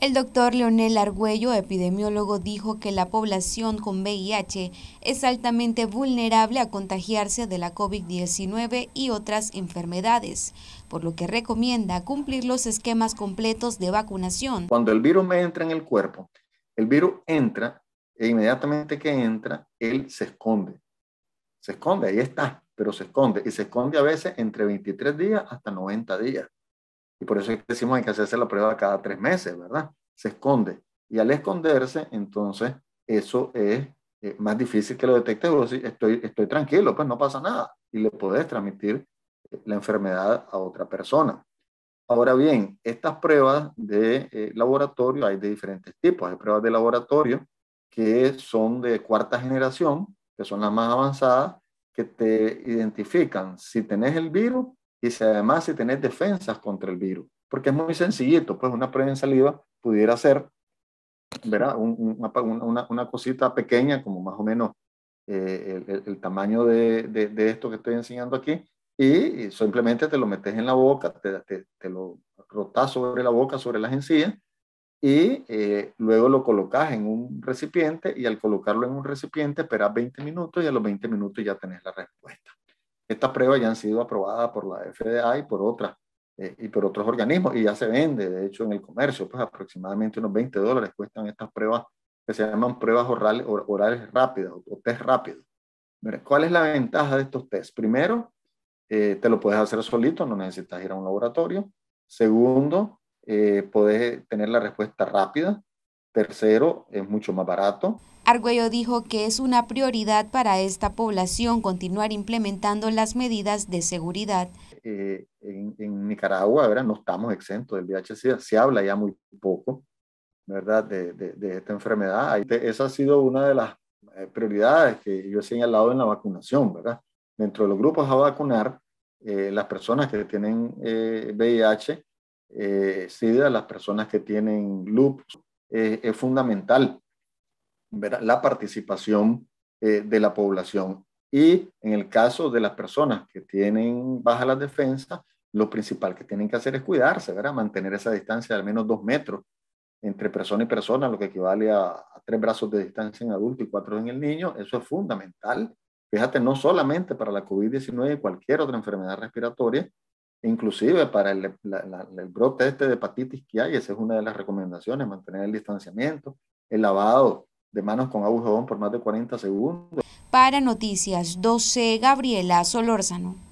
El doctor Leonel Argüello, epidemiólogo, dijo que la población con VIH es altamente vulnerable a contagiarse de la COVID-19 y otras enfermedades, por lo que recomienda cumplir los esquemas completos de vacunación. Cuando el virus me entra en el cuerpo, el virus entra e inmediatamente que entra, él se esconde. Se esconde, ahí está, pero se esconde. Y se esconde a veces entre 23 días hasta 90 días. Y por eso que decimos hay que hacerse la prueba cada tres meses, ¿verdad? Se esconde. Y al esconderse, entonces, eso es eh, más difícil que lo detecte, pero estoy, estoy tranquilo, pues no pasa nada. Y le podés transmitir eh, la enfermedad a otra persona. Ahora bien, estas pruebas de eh, laboratorio hay de diferentes tipos. Hay pruebas de laboratorio que son de cuarta generación, que son las más avanzadas, que te identifican si tenés el virus y si además si tenés defensas contra el virus, porque es muy sencillito, pues una prueba en saliva pudiera ser, ¿verdad? una, cosita pequeña, como más o menos eh, el, tamaño de, esto que estoy enseñando aquí, y simplemente te lo metes en la boca, te, lo rotas sobre la boca, sobre las encías, y eh, luego lo colocas en un recipiente y al colocarlo en un recipiente esperas 20 minutos y a los 20 minutos ya tenés la respuesta estas pruebas ya han sido aprobadas por la FDA y por otras eh, y por otros organismos y ya se vende, de hecho, en el comercio, pues aproximadamente unos 20 dólares cuestan estas pruebas que se llaman pruebas orales, orales rápidas o, test rápidos. ¿Cuál es la ventaja de estos tests? Primero, eh, te lo puedes hacer solito, no necesitas ir a un laboratorio. Segundo, eh, tener la respuesta rápida. Tercero, es mucho más barato. Argüello dijo que es una prioridad para esta población continuar implementando las medidas de seguridad. Eh, en, Nicaragua, ¿verdad? No estamos exentos del VIH-Sida, se habla ya muy poco, ¿verdad? De, esta enfermedad. Esa ha sido una de las eh, prioridades que yo he señalado en la vacunación, ¿verdad? Dentro de los grupos a vacunar, eh, las personas que tienen VIH, SIDA, las personas que tienen lupus, eh, es fundamental la participación eh, de la población. Y en el caso de las personas que tienen baja la defensa, lo principal que tienen que hacer es cuidarse, ¿verdad? mantener esa distancia de al menos dos metros entre persona y persona, lo que equivale a, a tres brazos de distancia en adulto y cuatro en el niño. Eso es fundamental. Fíjate, no solamente para la COVID-19 y cualquier otra enfermedad respiratoria, Inclusive para el, brote este de hepatitis que hay, esa es una de las recomendaciones, mantener el distanciamiento, el lavado de manos con agua por más de 40 segundos. Para Noticias 12, Gabriela Solórzano.